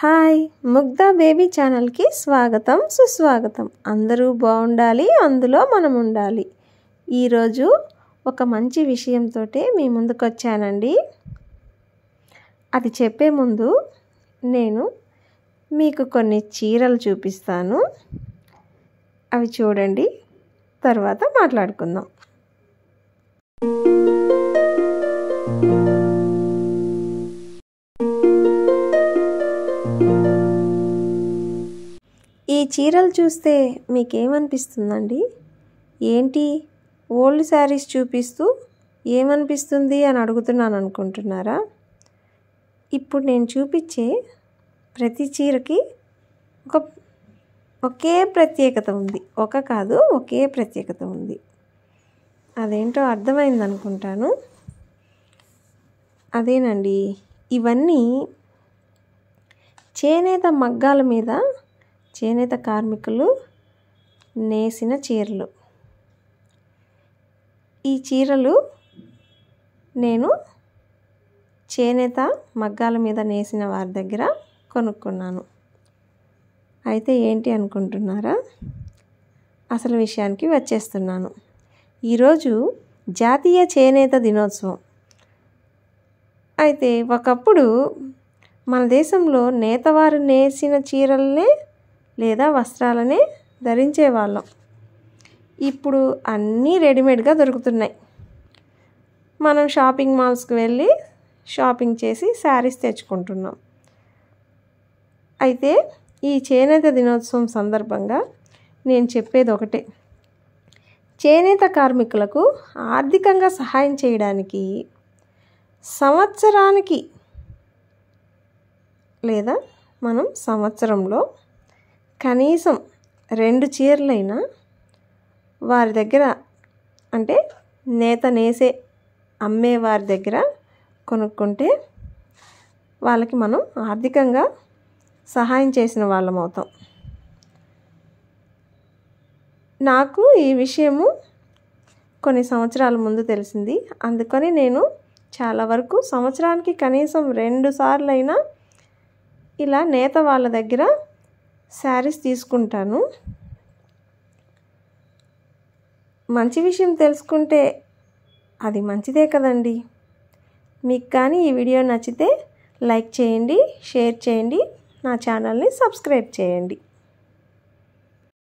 hi ముగ్ధా baby ఛానల్కి స్వాగతం సుస్వాగతం అందరూ బాగుండాలి అందులో మనం ఉండాలి ఈరోజు ఒక మంచి విషయంతో మీ ముందుకు వచ్చానండి అది చెప్పే ముందు నేను మీకు కొన్ని చీరలు చూపిస్తాను అవి చూడండి తర్వాత మాట్లాడుకుందాం ఈ చీరలు చూస్తే మీకేమనిపిస్తుందండి ఏంటి ఓల్డ్ శారీస్ చూపిస్తూ ఏమనిపిస్తుంది అని అడుగుతున్నాను అనుకుంటున్నారా ఇప్పుడు నేను చూపించే ప్రతి చీరకి ఒక ఒకే ప్రత్యేకత ఉంది ఒక కాదు ఒకే ప్రత్యేకత ఉంది అదేంటో అర్థమైంది అనుకుంటాను అదేనండి ఇవన్నీ చేనేత మగ్గాల మీద చేనేత కార్మికులు నేసిన చీరలు ఈ చీరలు నేను చేనేత మగ్గాల మీద నేసిన వారి దగ్గర కొనుక్కున్నాను అయితే ఏంటి అనుకుంటున్నారా అసలు విషయానికి వచ్చేస్తున్నాను ఈరోజు జాతీయ చేనేత దినోత్సవం అయితే ఒకప్పుడు మన దేశంలో నేతవారు నేసిన చీరలనే లేదా వస్త్రాలని ధరించేవాళ్ళం ఇప్పుడు అన్నీ రెడీమేడ్గా దొరుకుతున్నాయి మనం షాపింగ్ మాల్స్కి వెళ్ళి షాపింగ్ చేసి శారీస్ తెచ్చుకుంటున్నాం అయితే ఈ చేనేత దినోత్సవం సందర్భంగా నేను చెప్పేది ఒకటే చేనేత కార్మికులకు ఆర్థికంగా సహాయం చేయడానికి సంవత్సరానికి లేదా మనం సంవత్సరంలో కనీసం రెండు చీరలైనా వారి దగ్గర అంటే నేత నేసే అమ్మే వారి దగ్గర కొనుక్కుంటే వాళ్ళకి మనం ఆర్థికంగా సహాయం చేసిన వాళ్ళం అవుతాం నాకు ఈ విషయము కొన్ని సంవత్సరాల ముందు తెలిసింది అందుకని నేను చాలా వరకు సంవత్సరానికి కనీసం రెండు సార్లైనా ఇలా నేత వాళ్ళ దగ్గర శారీస్ తీసుకుంటాను మంచి విషయం తెలుసుకుంటే అది మంచిదే కదండి మీకు కానీ ఈ వీడియో నచ్చితే లైక్ చేయండి షేర్ చేయండి నా ఛానల్ని సబ్స్క్రైబ్ చేయండి